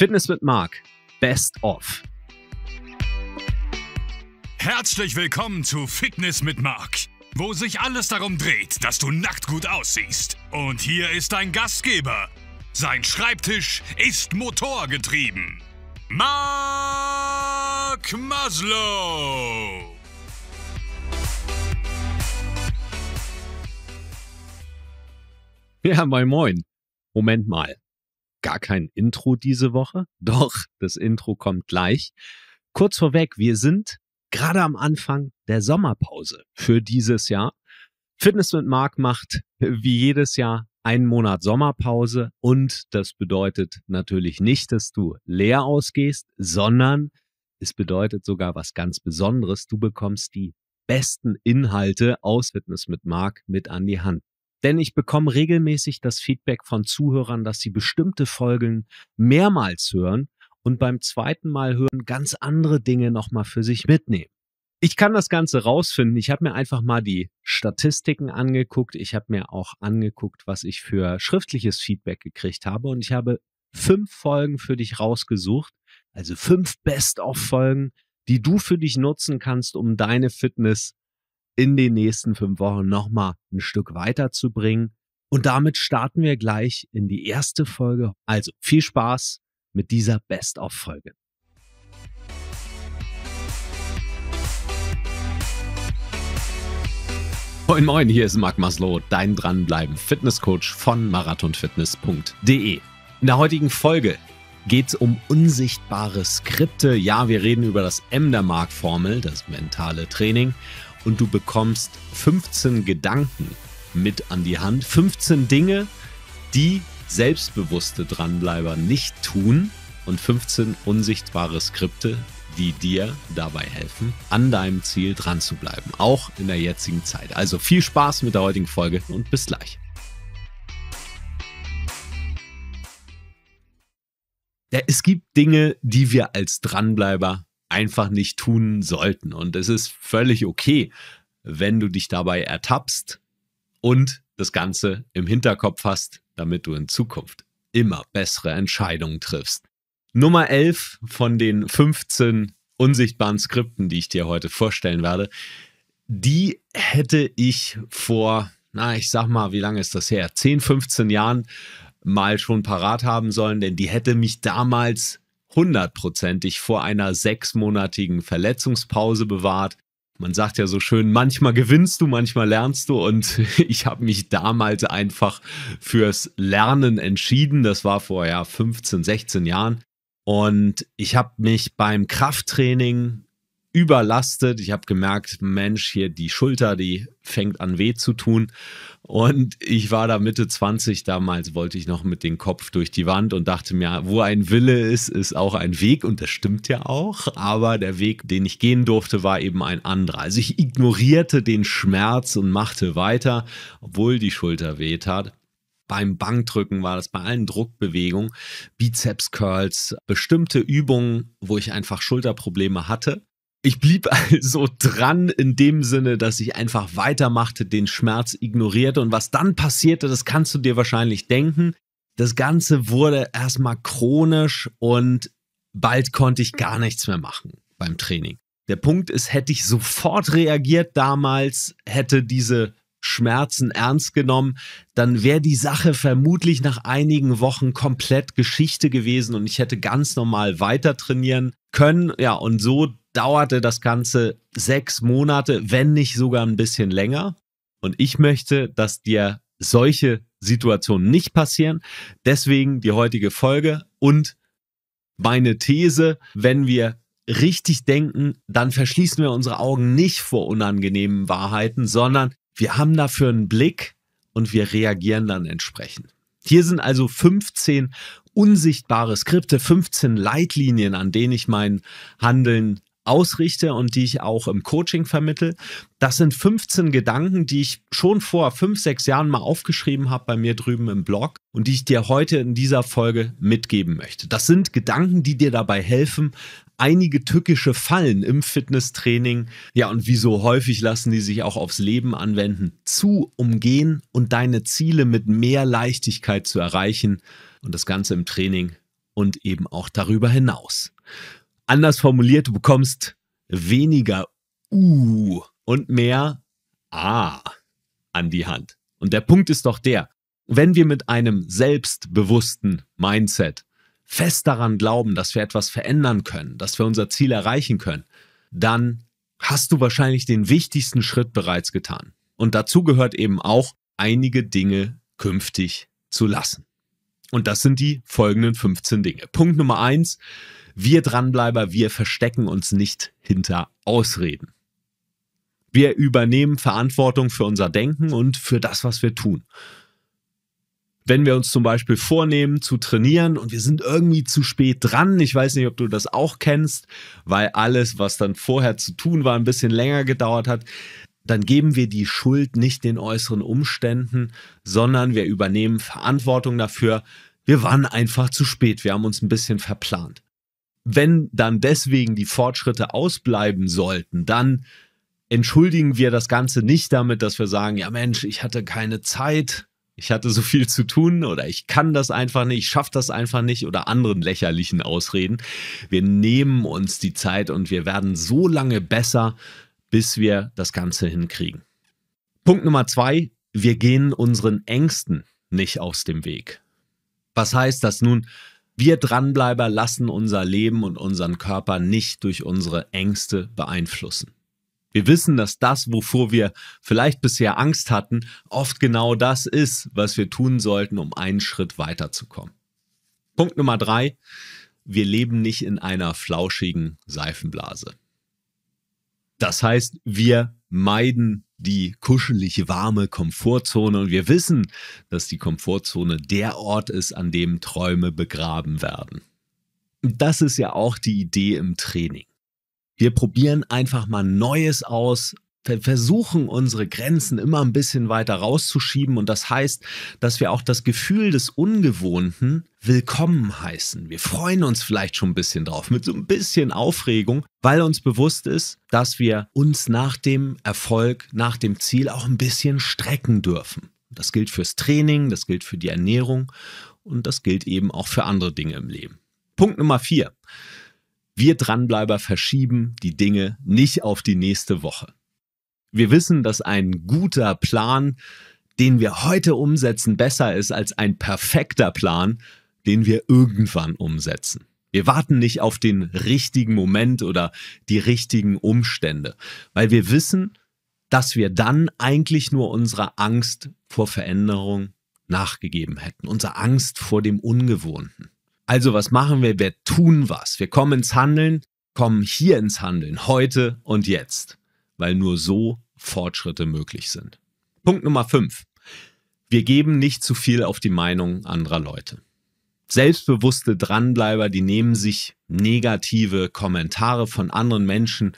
Fitness mit Marc. Best of. Herzlich willkommen zu Fitness mit Marc, wo sich alles darum dreht, dass du nackt gut aussiehst. Und hier ist dein Gastgeber. Sein Schreibtisch ist motorgetrieben. Marc Maslow. Ja, moin moin. Moment mal gar kein Intro diese Woche. Doch, das Intro kommt gleich. Kurz vorweg, wir sind gerade am Anfang der Sommerpause für dieses Jahr. Fitness mit Marc macht wie jedes Jahr einen Monat Sommerpause und das bedeutet natürlich nicht, dass du leer ausgehst, sondern es bedeutet sogar was ganz Besonderes. Du bekommst die besten Inhalte aus Fitness mit Marc mit an die Hand. Denn ich bekomme regelmäßig das Feedback von Zuhörern, dass sie bestimmte Folgen mehrmals hören und beim zweiten Mal hören ganz andere Dinge nochmal für sich mitnehmen. Ich kann das Ganze rausfinden. Ich habe mir einfach mal die Statistiken angeguckt. Ich habe mir auch angeguckt, was ich für schriftliches Feedback gekriegt habe. Und ich habe fünf Folgen für dich rausgesucht. Also fünf Best-of-Folgen, die du für dich nutzen kannst, um deine Fitness in den nächsten fünf Wochen nochmal ein Stück weiterzubringen. Und damit starten wir gleich in die erste Folge. Also viel Spaß mit dieser Best-of-Folge. Moin Moin, hier ist Marc Maslow, dein Dranbleiben Fitnesscoach von marathonfitness.de. In der heutigen Folge geht es um unsichtbare Skripte. Ja, wir reden über das M der Mark-Formel, das mentale Training und du bekommst 15 Gedanken mit an die Hand. 15 Dinge, die selbstbewusste Dranbleiber nicht tun und 15 unsichtbare Skripte, die dir dabei helfen, an deinem Ziel dran zu bleiben, auch in der jetzigen Zeit. Also viel Spaß mit der heutigen Folge und bis gleich. Ja, es gibt Dinge, die wir als Dranbleiber einfach nicht tun sollten. Und es ist völlig okay, wenn du dich dabei ertappst und das Ganze im Hinterkopf hast, damit du in Zukunft immer bessere Entscheidungen triffst. Nummer 11 von den 15 unsichtbaren Skripten, die ich dir heute vorstellen werde, die hätte ich vor, na, ich sag mal, wie lange ist das her? 10, 15 Jahren mal schon parat haben sollen, denn die hätte mich damals hundertprozentig vor einer sechsmonatigen Verletzungspause bewahrt. Man sagt ja so schön, manchmal gewinnst du, manchmal lernst du und ich habe mich damals einfach fürs Lernen entschieden. Das war vor ja, 15, 16 Jahren und ich habe mich beim Krafttraining überlastet. Ich habe gemerkt, Mensch, hier die Schulter, die fängt an weh zu tun. Und ich war da Mitte 20, damals wollte ich noch mit dem Kopf durch die Wand und dachte mir, wo ein Wille ist, ist auch ein Weg. Und das stimmt ja auch. Aber der Weg, den ich gehen durfte, war eben ein anderer. Also ich ignorierte den Schmerz und machte weiter, obwohl die Schulter weh tat beim Bankdrücken war das, bei allen Druckbewegungen, Bizeps Curls, bestimmte Übungen, wo ich einfach Schulterprobleme hatte. Ich blieb also dran in dem Sinne, dass ich einfach weitermachte, den Schmerz ignorierte und was dann passierte, das kannst du dir wahrscheinlich denken. Das Ganze wurde erstmal chronisch und bald konnte ich gar nichts mehr machen beim Training. Der Punkt ist, hätte ich sofort reagiert damals, hätte diese Schmerzen ernst genommen, dann wäre die Sache vermutlich nach einigen Wochen komplett Geschichte gewesen und ich hätte ganz normal weiter trainieren können. Ja, und so dauerte das Ganze sechs Monate, wenn nicht sogar ein bisschen länger. Und ich möchte, dass dir solche Situationen nicht passieren. Deswegen die heutige Folge und meine These, wenn wir richtig denken, dann verschließen wir unsere Augen nicht vor unangenehmen Wahrheiten, sondern wir haben dafür einen Blick und wir reagieren dann entsprechend. Hier sind also 15 unsichtbare Skripte, 15 Leitlinien, an denen ich mein Handeln ausrichte und die ich auch im Coaching vermittel. Das sind 15 Gedanken, die ich schon vor fünf, sechs Jahren mal aufgeschrieben habe bei mir drüben im Blog und die ich dir heute in dieser Folge mitgeben möchte. Das sind Gedanken, die dir dabei helfen, einige tückische Fallen im Fitnesstraining, ja und wie so häufig lassen die sich auch aufs Leben anwenden, zu umgehen und deine Ziele mit mehr Leichtigkeit zu erreichen und das Ganze im Training und eben auch darüber hinaus. Anders formuliert, du bekommst weniger U und mehr A an die Hand. Und der Punkt ist doch der, wenn wir mit einem selbstbewussten Mindset fest daran glauben, dass wir etwas verändern können, dass wir unser Ziel erreichen können, dann hast du wahrscheinlich den wichtigsten Schritt bereits getan. Und dazu gehört eben auch, einige Dinge künftig zu lassen. Und das sind die folgenden 15 Dinge. Punkt Nummer 1. Wir Dranbleiber, wir verstecken uns nicht hinter Ausreden. Wir übernehmen Verantwortung für unser Denken und für das, was wir tun. Wenn wir uns zum Beispiel vornehmen zu trainieren und wir sind irgendwie zu spät dran, ich weiß nicht, ob du das auch kennst, weil alles, was dann vorher zu tun war, ein bisschen länger gedauert hat, dann geben wir die Schuld nicht den äußeren Umständen, sondern wir übernehmen Verantwortung dafür. Wir waren einfach zu spät, wir haben uns ein bisschen verplant wenn dann deswegen die Fortschritte ausbleiben sollten, dann entschuldigen wir das Ganze nicht damit, dass wir sagen, ja Mensch, ich hatte keine Zeit, ich hatte so viel zu tun oder ich kann das einfach nicht, ich schaffe das einfach nicht oder anderen lächerlichen Ausreden. Wir nehmen uns die Zeit und wir werden so lange besser, bis wir das Ganze hinkriegen. Punkt Nummer zwei, wir gehen unseren Ängsten nicht aus dem Weg. Was heißt das nun? Wir Dranbleiber lassen unser Leben und unseren Körper nicht durch unsere Ängste beeinflussen. Wir wissen, dass das, wovor wir vielleicht bisher Angst hatten, oft genau das ist, was wir tun sollten, um einen Schritt weiterzukommen. Punkt Nummer drei. Wir leben nicht in einer flauschigen Seifenblase. Das heißt, wir meiden die kuschelige, warme Komfortzone. Und wir wissen, dass die Komfortzone der Ort ist, an dem Träume begraben werden. Das ist ja auch die Idee im Training. Wir probieren einfach mal Neues aus versuchen unsere Grenzen immer ein bisschen weiter rauszuschieben und das heißt, dass wir auch das Gefühl des Ungewohnten willkommen heißen. Wir freuen uns vielleicht schon ein bisschen drauf, mit so ein bisschen Aufregung, weil uns bewusst ist, dass wir uns nach dem Erfolg, nach dem Ziel auch ein bisschen strecken dürfen. Das gilt fürs Training, das gilt für die Ernährung und das gilt eben auch für andere Dinge im Leben. Punkt Nummer vier. Wir Dranbleiber verschieben die Dinge nicht auf die nächste Woche. Wir wissen, dass ein guter Plan, den wir heute umsetzen, besser ist als ein perfekter Plan, den wir irgendwann umsetzen. Wir warten nicht auf den richtigen Moment oder die richtigen Umstände, weil wir wissen, dass wir dann eigentlich nur unserer Angst vor Veränderung nachgegeben hätten, unserer Angst vor dem Ungewohnten. Also was machen wir? Wir tun was. Wir kommen ins Handeln, kommen hier ins Handeln, heute und jetzt weil nur so Fortschritte möglich sind. Punkt Nummer 5. Wir geben nicht zu viel auf die Meinung anderer Leute. Selbstbewusste Dranbleiber, die nehmen sich negative Kommentare von anderen Menschen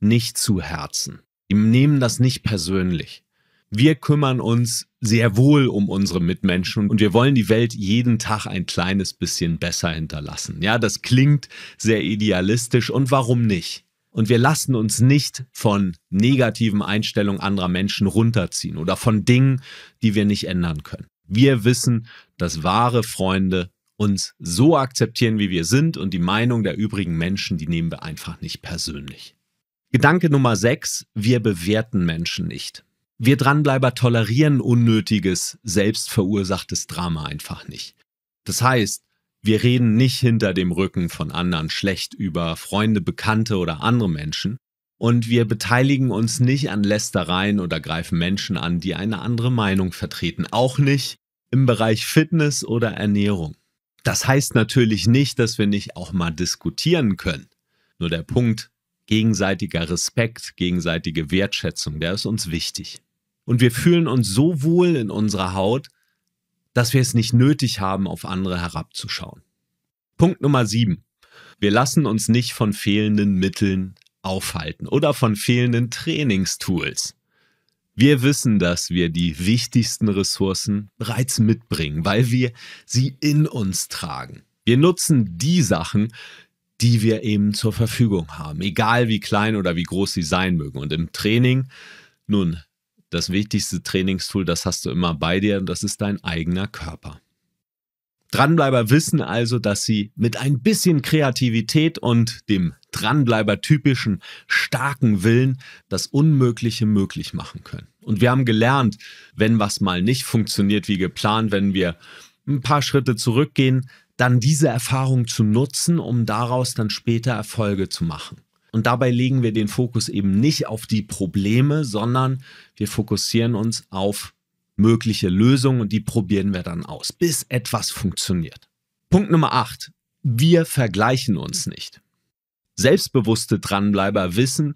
nicht zu Herzen. Die nehmen das nicht persönlich. Wir kümmern uns sehr wohl um unsere Mitmenschen und wir wollen die Welt jeden Tag ein kleines bisschen besser hinterlassen. Ja, das klingt sehr idealistisch und warum nicht? Und wir lassen uns nicht von negativen Einstellungen anderer Menschen runterziehen oder von Dingen, die wir nicht ändern können. Wir wissen, dass wahre Freunde uns so akzeptieren, wie wir sind und die Meinung der übrigen Menschen, die nehmen wir einfach nicht persönlich. Gedanke Nummer 6. Wir bewerten Menschen nicht. Wir Dranbleiber tolerieren unnötiges, selbstverursachtes Drama einfach nicht. Das heißt, wir reden nicht hinter dem Rücken von anderen schlecht über Freunde, Bekannte oder andere Menschen. Und wir beteiligen uns nicht an Lästereien oder greifen Menschen an, die eine andere Meinung vertreten. Auch nicht im Bereich Fitness oder Ernährung. Das heißt natürlich nicht, dass wir nicht auch mal diskutieren können. Nur der Punkt gegenseitiger Respekt, gegenseitige Wertschätzung, der ist uns wichtig. Und wir fühlen uns so wohl in unserer Haut, dass wir es nicht nötig haben, auf andere herabzuschauen. Punkt Nummer 7. Wir lassen uns nicht von fehlenden Mitteln aufhalten oder von fehlenden Trainingstools. Wir wissen, dass wir die wichtigsten Ressourcen bereits mitbringen, weil wir sie in uns tragen. Wir nutzen die Sachen, die wir eben zur Verfügung haben, egal wie klein oder wie groß sie sein mögen. Und im Training, nun, das wichtigste Trainingstool, das hast du immer bei dir und das ist dein eigener Körper. Dranbleiber wissen also, dass sie mit ein bisschen Kreativität und dem Dranbleiber typischen starken Willen das Unmögliche möglich machen können. Und wir haben gelernt, wenn was mal nicht funktioniert wie geplant, wenn wir ein paar Schritte zurückgehen, dann diese Erfahrung zu nutzen, um daraus dann später Erfolge zu machen. Und dabei legen wir den Fokus eben nicht auf die Probleme, sondern wir fokussieren uns auf mögliche Lösungen und die probieren wir dann aus, bis etwas funktioniert. Punkt Nummer 8. Wir vergleichen uns nicht. Selbstbewusste Dranbleiber wissen,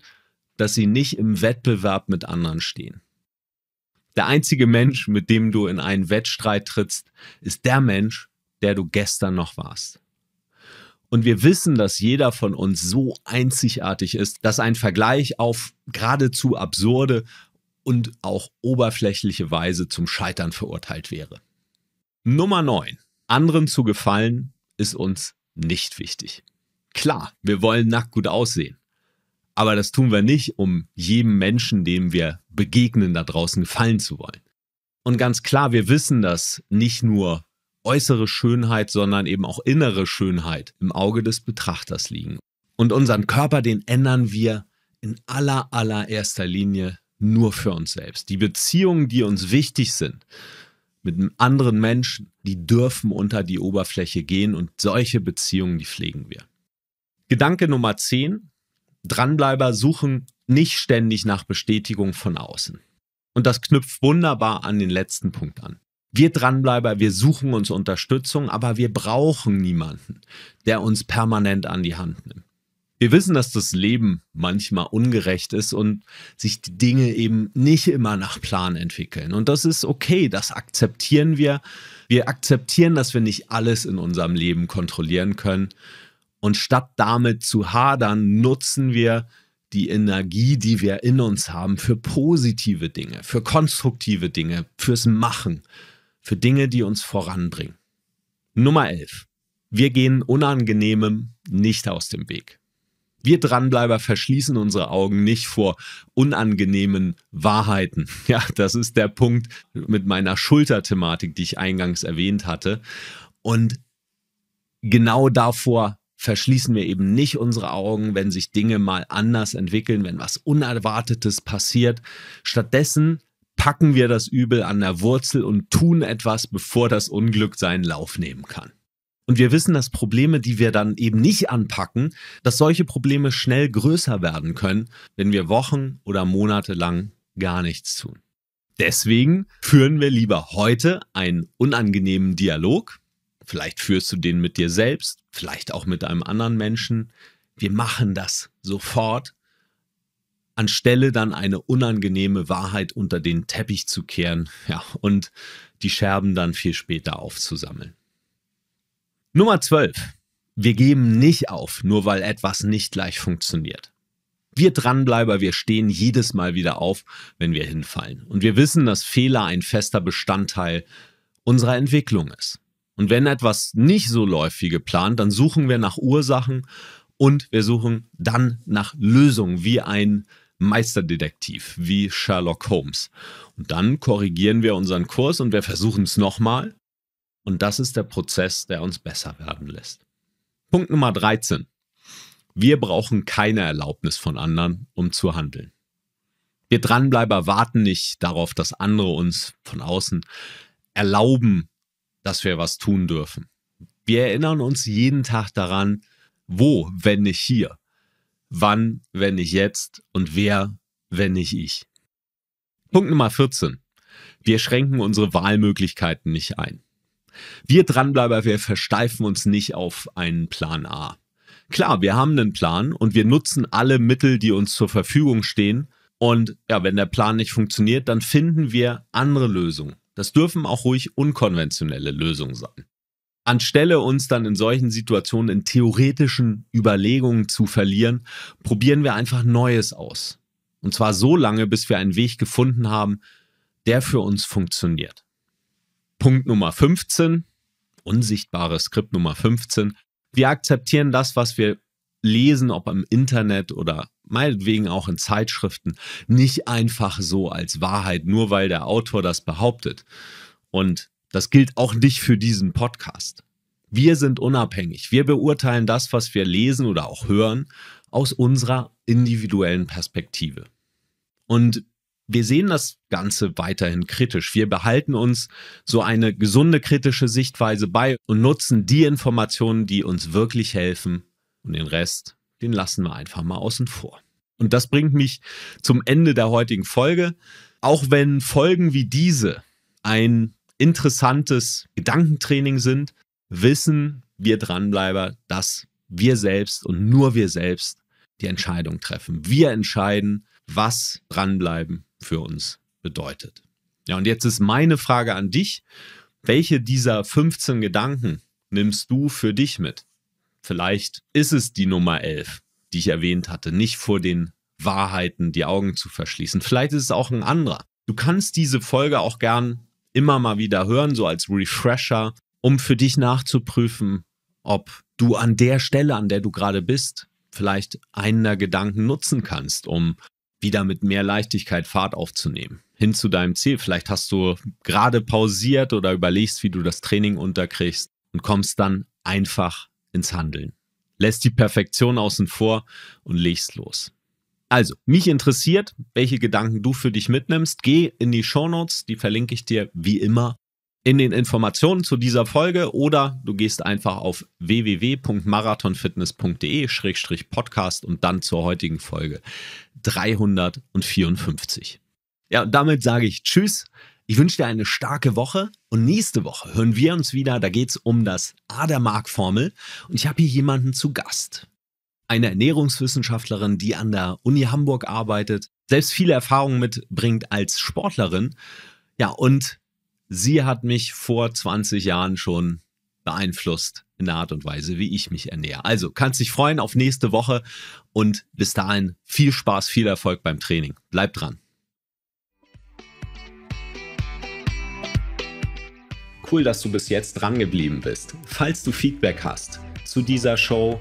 dass sie nicht im Wettbewerb mit anderen stehen. Der einzige Mensch, mit dem du in einen Wettstreit trittst, ist der Mensch, der du gestern noch warst. Und wir wissen, dass jeder von uns so einzigartig ist, dass ein Vergleich auf geradezu absurde und auch oberflächliche Weise zum Scheitern verurteilt wäre. Nummer 9. Anderen zu gefallen ist uns nicht wichtig. Klar, wir wollen nackt gut aussehen. Aber das tun wir nicht, um jedem Menschen, dem wir begegnen, da draußen gefallen zu wollen. Und ganz klar, wir wissen, dass nicht nur äußere Schönheit, sondern eben auch innere Schönheit im Auge des Betrachters liegen. Und unseren Körper, den ändern wir in aller, allererster Linie nur für uns selbst. Die Beziehungen, die uns wichtig sind mit einem anderen Menschen, die dürfen unter die Oberfläche gehen und solche Beziehungen, die pflegen wir. Gedanke Nummer 10. Dranbleiber suchen nicht ständig nach Bestätigung von außen. Und das knüpft wunderbar an den letzten Punkt an wir Dranbleiber, wir suchen uns Unterstützung, aber wir brauchen niemanden, der uns permanent an die Hand nimmt. Wir wissen, dass das Leben manchmal ungerecht ist und sich die Dinge eben nicht immer nach Plan entwickeln. Und das ist okay, das akzeptieren wir. Wir akzeptieren, dass wir nicht alles in unserem Leben kontrollieren können. Und statt damit zu hadern, nutzen wir die Energie, die wir in uns haben, für positive Dinge, für konstruktive Dinge, fürs Machen für Dinge, die uns voranbringen. Nummer 11. Wir gehen Unangenehmem nicht aus dem Weg. Wir Dranbleiber verschließen unsere Augen nicht vor unangenehmen Wahrheiten. Ja, das ist der Punkt mit meiner Schulterthematik, die ich eingangs erwähnt hatte. Und genau davor verschließen wir eben nicht unsere Augen, wenn sich Dinge mal anders entwickeln, wenn was Unerwartetes passiert. Stattdessen packen wir das Übel an der Wurzel und tun etwas, bevor das Unglück seinen Lauf nehmen kann. Und wir wissen, dass Probleme, die wir dann eben nicht anpacken, dass solche Probleme schnell größer werden können, wenn wir Wochen oder Monate lang gar nichts tun. Deswegen führen wir lieber heute einen unangenehmen Dialog. Vielleicht führst du den mit dir selbst, vielleicht auch mit einem anderen Menschen. Wir machen das sofort, anstelle dann eine unangenehme Wahrheit unter den Teppich zu kehren ja, und die Scherben dann viel später aufzusammeln. Nummer 12. Wir geben nicht auf, nur weil etwas nicht gleich funktioniert. Wir Dranbleiber, wir stehen jedes Mal wieder auf, wenn wir hinfallen. Und wir wissen, dass Fehler ein fester Bestandteil unserer Entwicklung ist. Und wenn etwas nicht so läuft wie geplant, dann suchen wir nach Ursachen und wir suchen dann nach Lösungen, wie ein Meisterdetektiv wie Sherlock Holmes. Und dann korrigieren wir unseren Kurs und wir versuchen es nochmal. Und das ist der Prozess, der uns besser werden lässt. Punkt Nummer 13. Wir brauchen keine Erlaubnis von anderen, um zu handeln. Wir Dranbleiber warten nicht darauf, dass andere uns von außen erlauben, dass wir was tun dürfen. Wir erinnern uns jeden Tag daran, wo, wenn nicht hier, Wann, wenn nicht jetzt? Und wer, wenn nicht ich? Punkt Nummer 14. Wir schränken unsere Wahlmöglichkeiten nicht ein. Wir Dranbleiber, wir versteifen uns nicht auf einen Plan A. Klar, wir haben einen Plan und wir nutzen alle Mittel, die uns zur Verfügung stehen. Und ja, wenn der Plan nicht funktioniert, dann finden wir andere Lösungen. Das dürfen auch ruhig unkonventionelle Lösungen sein. Anstelle uns dann in solchen Situationen in theoretischen Überlegungen zu verlieren, probieren wir einfach Neues aus. Und zwar so lange, bis wir einen Weg gefunden haben, der für uns funktioniert. Punkt Nummer 15, unsichtbares Skript Nummer 15. Wir akzeptieren das, was wir lesen, ob im Internet oder meinetwegen auch in Zeitschriften, nicht einfach so als Wahrheit, nur weil der Autor das behauptet. Und das gilt auch nicht für diesen Podcast. Wir sind unabhängig. Wir beurteilen das, was wir lesen oder auch hören, aus unserer individuellen Perspektive. Und wir sehen das Ganze weiterhin kritisch. Wir behalten uns so eine gesunde kritische Sichtweise bei und nutzen die Informationen, die uns wirklich helfen. Und den Rest, den lassen wir einfach mal außen vor. Und das bringt mich zum Ende der heutigen Folge. Auch wenn Folgen wie diese ein interessantes Gedankentraining sind, wissen wir Dranbleiber, dass wir selbst und nur wir selbst die Entscheidung treffen. Wir entscheiden, was Dranbleiben für uns bedeutet. Ja, und jetzt ist meine Frage an dich. Welche dieser 15 Gedanken nimmst du für dich mit? Vielleicht ist es die Nummer 11, die ich erwähnt hatte, nicht vor den Wahrheiten die Augen zu verschließen. Vielleicht ist es auch ein anderer. Du kannst diese Folge auch gern immer mal wieder hören, so als Refresher, um für dich nachzuprüfen, ob du an der Stelle, an der du gerade bist, vielleicht einen der Gedanken nutzen kannst, um wieder mit mehr Leichtigkeit Fahrt aufzunehmen, hin zu deinem Ziel. Vielleicht hast du gerade pausiert oder überlegst, wie du das Training unterkriegst und kommst dann einfach ins Handeln. Lässt die Perfektion außen vor und legst los. Also, mich interessiert, welche Gedanken du für dich mitnimmst. Geh in die Show Notes, die verlinke ich dir wie immer in den Informationen zu dieser Folge oder du gehst einfach auf www.marathonfitness.de-podcast und dann zur heutigen Folge 354. Ja, und damit sage ich Tschüss. Ich wünsche dir eine starke Woche und nächste Woche hören wir uns wieder. Da geht es um das Adermark-Formel und ich habe hier jemanden zu Gast eine Ernährungswissenschaftlerin, die an der Uni Hamburg arbeitet, selbst viele Erfahrungen mitbringt als Sportlerin. Ja, und sie hat mich vor 20 Jahren schon beeinflusst in der Art und Weise, wie ich mich ernähre. Also kannst dich freuen auf nächste Woche und bis dahin viel Spaß, viel Erfolg beim Training. Bleib dran. Cool, dass du bis jetzt dran geblieben bist. Falls du Feedback hast zu dieser Show,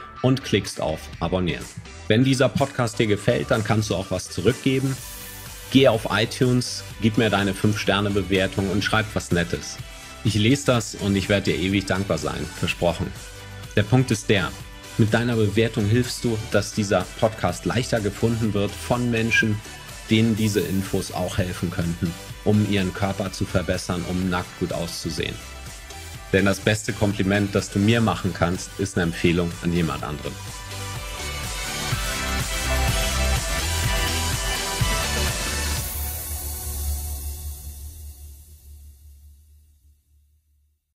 und klickst auf Abonnieren. Wenn dieser Podcast dir gefällt, dann kannst du auch was zurückgeben. Geh auf iTunes, gib mir deine 5-Sterne-Bewertung und schreib was Nettes. Ich lese das und ich werde dir ewig dankbar sein, versprochen. Der Punkt ist der, mit deiner Bewertung hilfst du, dass dieser Podcast leichter gefunden wird von Menschen, denen diese Infos auch helfen könnten, um ihren Körper zu verbessern, um nackt gut auszusehen. Denn das beste Kompliment, das du mir machen kannst, ist eine Empfehlung an jemand anderen.